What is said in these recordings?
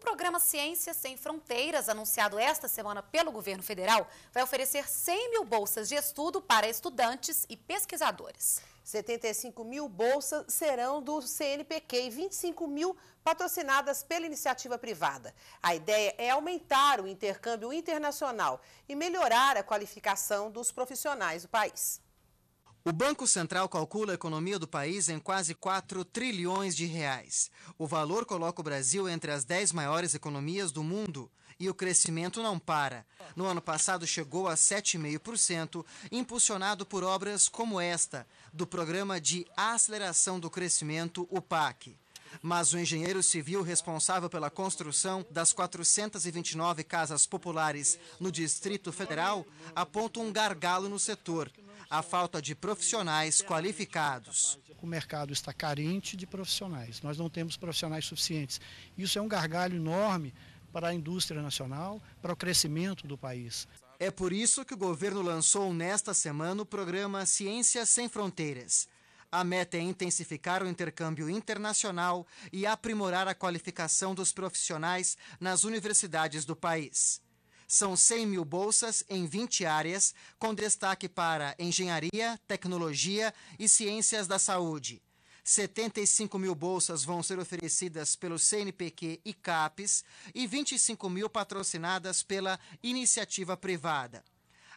programa Ciência Sem Fronteiras, anunciado esta semana pelo governo federal, vai oferecer 100 mil bolsas de estudo para estudantes e pesquisadores. 75 mil bolsas serão do CNPq e 25 mil patrocinadas pela iniciativa privada. A ideia é aumentar o intercâmbio internacional e melhorar a qualificação dos profissionais do país. O Banco Central calcula a economia do país em quase 4 trilhões de reais. O valor coloca o Brasil entre as 10 maiores economias do mundo e o crescimento não para. No ano passado chegou a 7,5%, impulsionado por obras como esta, do Programa de Aceleração do Crescimento, o PAC mas o engenheiro civil responsável pela construção das 429 casas populares no Distrito Federal aponta um gargalo no setor, a falta de profissionais qualificados. O mercado está carente de profissionais, nós não temos profissionais suficientes. Isso é um gargalho enorme para a indústria nacional, para o crescimento do país. É por isso que o governo lançou nesta semana o programa Ciências Sem Fronteiras. A meta é intensificar o intercâmbio internacional e aprimorar a qualificação dos profissionais nas universidades do país. São 100 mil bolsas em 20 áreas, com destaque para engenharia, tecnologia e ciências da saúde. 75 mil bolsas vão ser oferecidas pelo CNPq e CAPES e 25 mil patrocinadas pela iniciativa privada.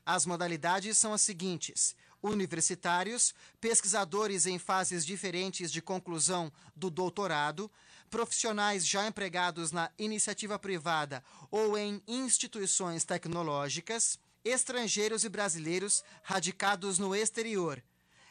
As modalidades são as seguintes: universitários, pesquisadores em fases diferentes de conclusão do doutorado, profissionais já empregados na iniciativa privada ou em instituições tecnológicas, estrangeiros e brasileiros radicados no exterior.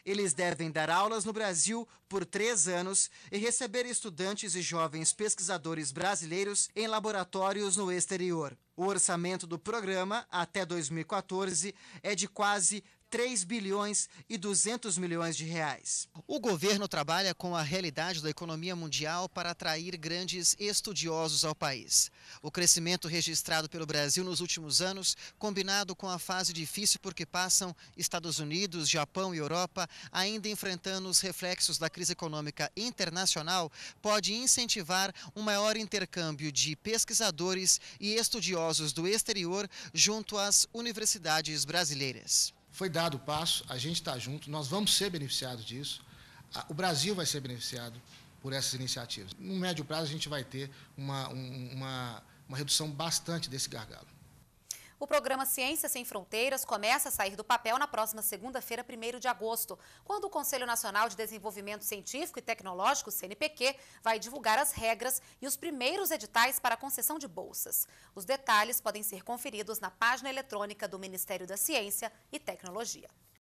Eles devem dar aulas no Brasil por três anos e receber estudantes e jovens pesquisadores brasileiros em laboratórios no exterior. O orçamento do programa, até 2014, é de quase 3 bilhões e 200 milhões de reais. O governo trabalha com a realidade da economia mundial para atrair grandes estudiosos ao país. O crescimento registrado pelo Brasil nos últimos anos, combinado com a fase difícil por que passam Estados Unidos, Japão e Europa, ainda enfrentando os reflexos da crise econômica internacional, pode incentivar um maior intercâmbio de pesquisadores e estudiosos do exterior junto às universidades brasileiras. Foi dado o passo, a gente está junto, nós vamos ser beneficiados disso, o Brasil vai ser beneficiado por essas iniciativas. No médio prazo, a gente vai ter uma, uma, uma redução bastante desse gargalo. O programa Ciência Sem Fronteiras começa a sair do papel na próxima segunda-feira, 1 de agosto, quando o Conselho Nacional de Desenvolvimento Científico e Tecnológico, CNPq, vai divulgar as regras e os primeiros editais para a concessão de bolsas. Os detalhes podem ser conferidos na página eletrônica do Ministério da Ciência e Tecnologia.